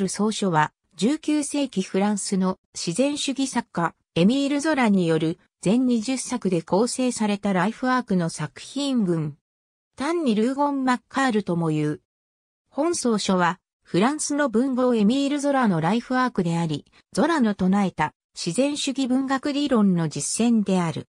ル総書は、19世紀フランスの自然主義作家、エミール・ゾラによる全20作で構成されたライフワークの作品群。単にルーゴン・マッカールとも言う。本総書は、フランスの文豪エミール・ゾラのライフワークであり、ゾラの唱えた自然主義文学理論の実践である。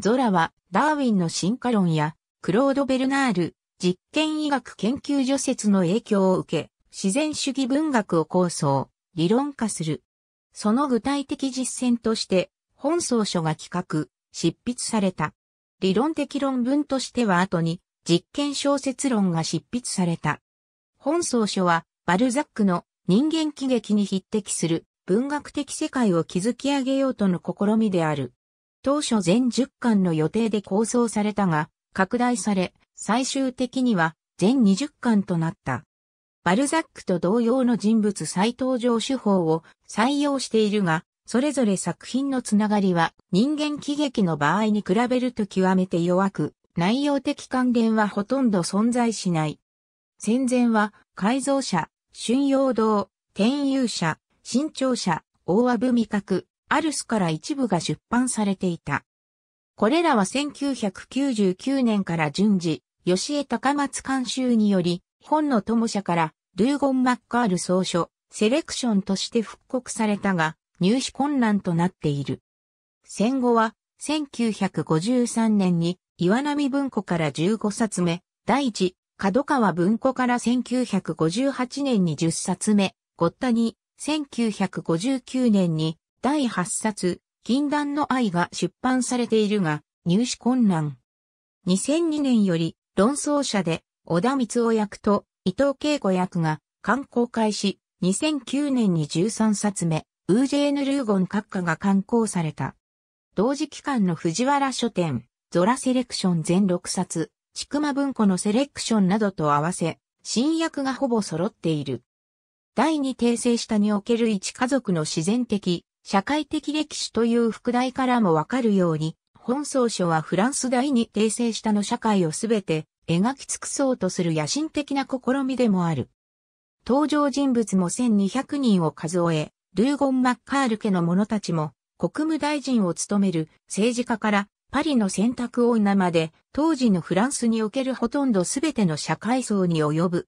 ゾラは、ダーウィンの進化論や、クロード・ベルナール、実験医学研究所説の影響を受け、自然主義文学を構想、理論化する。その具体的実践として、本草書が企画、執筆された。理論的論文としては後に、実験小説論が執筆された。本草書は、バルザックの人間喜劇に匹敵する文学的世界を築き上げようとの試みである。当初全10巻の予定で構想されたが、拡大され、最終的には全20巻となった。バルザックと同様の人物再登場手法を採用しているが、それぞれ作品のつながりは人間喜劇の場合に比べると極めて弱く、内容的関連はほとんど存在しない。戦前は改造者、春陽堂、天遊者、新潮者、大和文覚、アルスから一部が出版されていた。これらは1999年から順次、吉江高松監修により、本の友社からルーゴン・マッカール総書、セレクションとして復刻されたが、入手困難となっている。戦後は、1953年に岩波文庫から15冊目、第一、角川文庫から1958年に10冊目、ごったに、1959年に第8冊、禁断の愛が出版されているが、入手困難。2002年より論争者で、小田光夫役と伊藤慶子役が、刊行開始、2009年に13冊目、ウージェーヌ・ルーゴン閣下が刊行された。同時期間の藤原書店、ゾラセレクション全6冊、ちくま文庫のセレクションなどと合わせ、新訳がほぼ揃っている。第二訂正下における一家族の自然的、社会的歴史という副題からもわかるように、本草書はフランス第二訂正下の社会をすべて描き尽くそうとする野心的な試みでもある。登場人物も1200人を数え、ルーゴン・マッカール家の者たちも、国務大臣を務める政治家からパリの選択女まで、当時のフランスにおけるほとんど全ての社会層に及ぶ。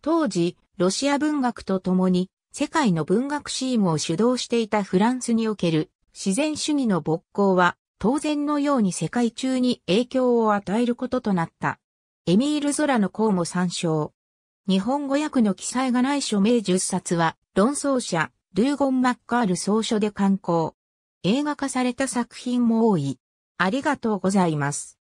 当時、ロシア文学とともに、世界の文学シーンを主導していたフランスにおける自然主義の勃興は、当然のように世界中に影響を与えることとなった。エミール・ゾラの項も参照。日本語訳の記載がない署名10冊は、論争者、ルーゴン・マッカール総書で刊行。映画化された作品も多い。ありがとうございます。